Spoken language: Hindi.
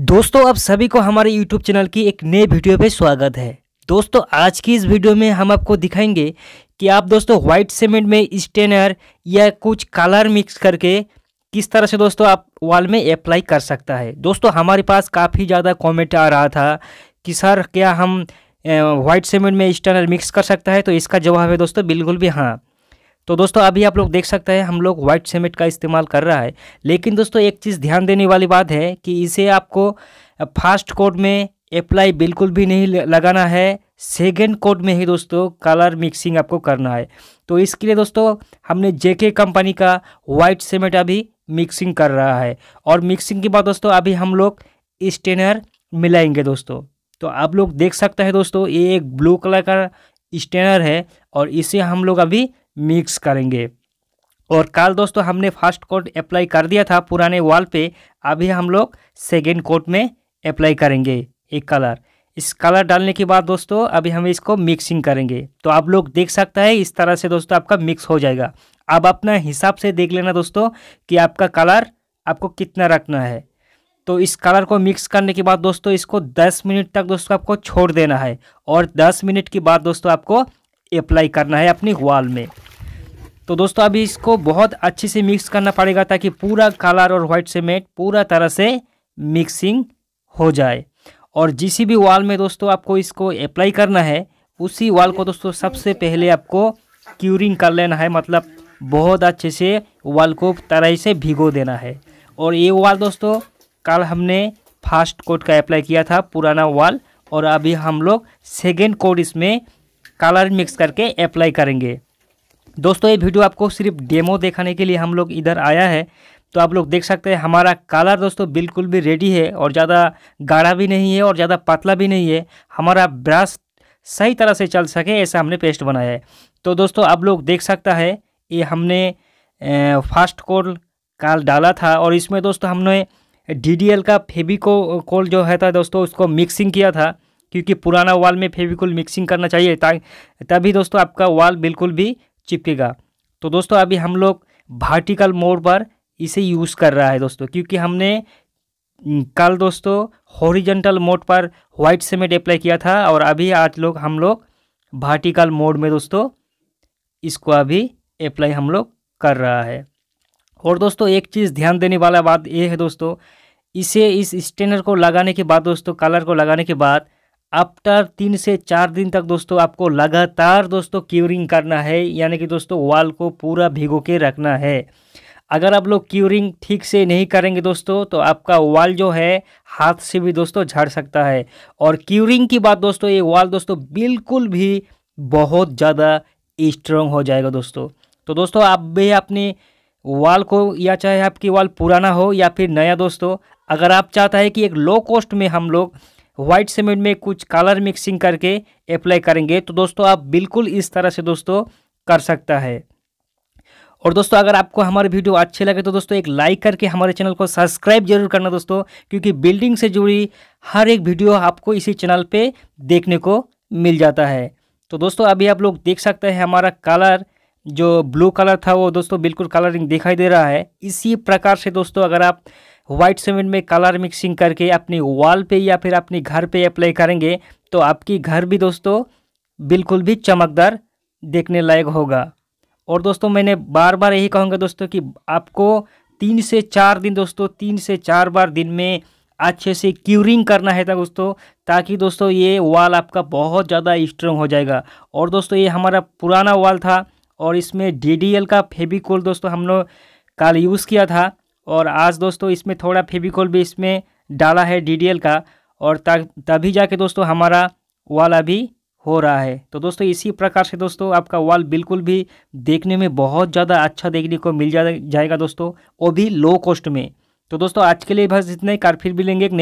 दोस्तों आप सभी को हमारे YouTube चैनल की एक नए वीडियो पे स्वागत है दोस्तों आज की इस वीडियो में हम आपको दिखाएंगे कि आप दोस्तों व्हाइट सीमेंट में स्टेनर या कुछ कलर मिक्स करके किस तरह से दोस्तों आप वॉल में अप्लाई कर सकता है दोस्तों हमारे पास काफ़ी ज़्यादा कमेंट आ रहा था कि सर क्या हम व्हाइट सीमेंट में स्टेनर मिक्स कर सकता है तो इसका जवाब है दोस्तों बिल्कुल भी हाँ तो दोस्तों अभी आप लोग देख सकते हैं हम लोग व्हाइट सीमेंट का इस्तेमाल कर रहा है लेकिन दोस्तों एक चीज़ ध्यान देने वाली बात है कि इसे आपको फर्स्ट कोड में अप्लाई बिल्कुल भी नहीं लगाना है सेकेंड कोड में ही दोस्तों कलर मिक्सिंग आपको करना है तो इसके लिए दोस्तों हमने जेके कंपनी का वाइट सीमेंट अभी मिक्सिंग कर रहा है और मिक्सिंग के बाद दोस्तों अभी हम लोग स्टेनर मिलाएंगे दोस्तों तो आप लोग देख सकते हैं दोस्तों ये एक ब्लू कलर का स्टेनर है और इसे हम लोग अभी मिक्स करेंगे और कल दोस्तों हमने फर्स्ट कोट अप्लाई कर दिया था पुराने वॉल पे अभी हम लोग सेकेंड कोट में अप्लाई करेंगे एक कलर इस कलर डालने के बाद दोस्तों अभी हम इसको मिक्सिंग करेंगे तो आप लोग देख सकता है इस तरह से दोस्तों आपका मिक्स हो जाएगा अब अपना हिसाब से देख लेना दोस्तों कि आपका कलर आपको कितना रखना है तो इस कलर को मिक्स करने के बाद दोस्तों इसको 10 मिनट तक दोस्तों आपको छोड़ देना है और 10 मिनट के बाद दोस्तों आपको अप्लाई करना है अपनी वाल में तो दोस्तों अभी इसको बहुत अच्छे से मिक्स करना पड़ेगा ताकि पूरा कलर और वाइट सीमेंट पूरा तरह से मिक्सिंग हो जाए और जिस भी वाल में दोस्तों आपको इसको अप्लाई करना है उसी वाल को दोस्तों सबसे पहले आपको क्यूरिंग कर लेना है मतलब बहुत अच्छे से वाल को तरह से भिगो देना है और ये वाल दोस्तों कल हमने फर्स्ट कोट का अप्लाई किया था पुराना वाल और अभी हम लोग सेकेंड कोट इसमें कलर मिक्स करके अप्लाई करेंगे दोस्तों ये वीडियो आपको सिर्फ डेमो देखाने के लिए हम लोग इधर आया है तो आप लोग देख सकते हैं हमारा कलर दोस्तों बिल्कुल भी रेडी है और ज़्यादा गाढ़ा भी नहीं है और ज़्यादा पतला भी नहीं है हमारा ब्रश सही तरह से चल सके ऐसा हमने पेस्ट बनाया है तो दोस्तों आप लोग देख सकता है ये हमने फास्ट कोल काल डाला था और इसमें दोस्तों हमने डी का फेबिको कोल जो है था दोस्तों उसको मिक्सिंग किया था क्योंकि पुराना वाल में फेविकुल मिक्सिंग करना चाहिए ताकि तभी दोस्तों आपका वाल बिल्कुल भी चिपकेगा तो दोस्तों अभी हम लोग वर्टिकल मोड पर इसे यूज़ कर रहा है दोस्तों क्योंकि हमने कल दोस्तों हॉरिजेंटल मोड पर व्हाइट सीमेंट अप्लाई किया था और अभी आज लोग हम लोग वर्टिकल मोड में दोस्तों इसको अभी अप्लाई हम लोग कर रहा है और दोस्तों एक चीज़ ध्यान देने वाला बात ये है दोस्तों इसे इस स्टेनर को लगाने के बाद दोस्तों कलर को लगाने के बाद आफ्टर तीन से चार दिन तक दोस्तों आपको लगातार दोस्तों क्यूरिंग करना है यानी कि दोस्तों वाल को पूरा भिगो के रखना है अगर आप लोग क्यूरिंग ठीक से नहीं करेंगे दोस्तों तो आपका वाल जो है हाथ से भी दोस्तों झड़ सकता है और क्यूरिंग की बात दोस्तों ये वाल दोस्तों बिल्कुल भी बहुत ज़्यादा स्ट्रॉन्ग हो जाएगा दोस्तों तो दोस्तों आप भी अपने वाल को या चाहे आपकी वाल पुराना हो या फिर नया दोस्तों अगर आप चाहता है कि एक लो कॉस्ट में हम लोग व्हाइट सीमेंट में कुछ कलर मिक्सिंग करके अप्लाई करेंगे तो दोस्तों आप बिल्कुल इस तरह से दोस्तों कर सकता है और दोस्तों अगर आपको हमारे वीडियो अच्छे लगे तो दोस्तों एक लाइक करके हमारे चैनल को सब्सक्राइब जरूर करना दोस्तों क्योंकि बिल्डिंग से जुड़ी हर एक वीडियो आपको इसी चैनल पे देखने को मिल जाता है तो दोस्तों अभी आप लोग देख सकते हैं हमारा कलर जो ब्लू कलर था वो दोस्तों बिल्कुल कलरिंग दिखाई दे रहा है इसी प्रकार से दोस्तों अगर आप व्हाइट सीमेंट में कलर मिक्सिंग करके अपनी वॉल पे या फिर अपने घर पे अप्लाई करेंगे तो आपकी घर भी दोस्तों बिल्कुल भी चमकदार देखने लायक होगा और दोस्तों मैंने बार बार यही कहूँगा दोस्तों कि आपको तीन से चार दिन दोस्तों तीन से चार बार दिन में अच्छे से क्यूरिंग करना है था दोस्तों ताकि दोस्तों ये वाल आपका बहुत ज़्यादा स्ट्रॉन्ग हो जाएगा और दोस्तों ये हमारा पुराना वाल था और इसमें डी का फेविकोल दोस्तों हम लोग कल यूज़ किया था और आज दोस्तों इसमें थोड़ा फेविकोल भी इसमें डाला है डी का और तभी जाके दोस्तों हमारा वाल अभी हो रहा है तो दोस्तों इसी प्रकार से दोस्तों आपका वाल बिल्कुल भी देखने में बहुत ज़्यादा अच्छा देखने को मिल जाएगा दोस्तों वो भी लो कॉस्ट में तो दोस्तों आज के लिए बस इतना ही कार फिर भी लेंगे एक